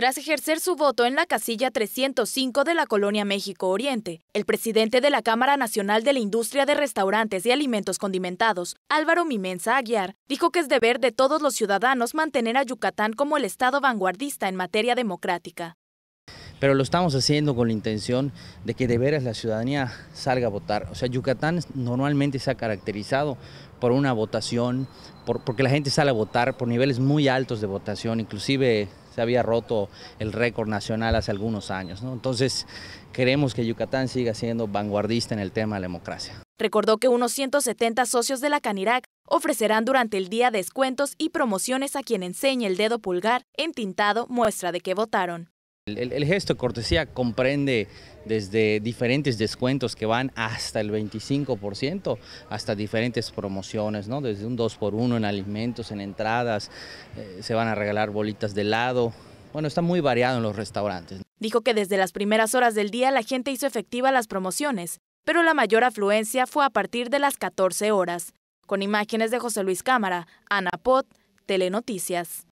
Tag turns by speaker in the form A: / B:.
A: Tras ejercer su voto en la casilla 305 de la Colonia México Oriente, el presidente de la Cámara Nacional de la Industria de Restaurantes y Alimentos Condimentados, Álvaro Mimensa Aguiar, dijo que es deber de todos los ciudadanos mantener a Yucatán como el Estado vanguardista en materia democrática.
B: Pero lo estamos haciendo con la intención de que de veras la ciudadanía salga a votar. O sea, Yucatán normalmente se ha caracterizado por una votación, porque la gente sale a votar por niveles muy altos de votación, inclusive había roto el récord nacional hace algunos años. Entonces, queremos que Yucatán siga siendo vanguardista en el tema de la democracia.
A: Recordó que unos 170 socios de la Canirac ofrecerán durante el día descuentos y promociones a quien enseñe el dedo pulgar en tintado muestra de que votaron.
B: El, gesto de cortesía comprende desde diferentes descuentos que van hasta el 25%, hasta diferentes promociones, desde un 2x1 en alimentos, en entradas, eh, se van a regalar bolitas de helado. Bueno, está muy variado en los restaurantes.
A: Dijo que desde las primeras horas del día la gente hizo efectiva las promociones, pero la mayor afluencia fue a partir de las 14 horas. Con imágenes de José Luis Cámara, Ana Pot, Telenoticias.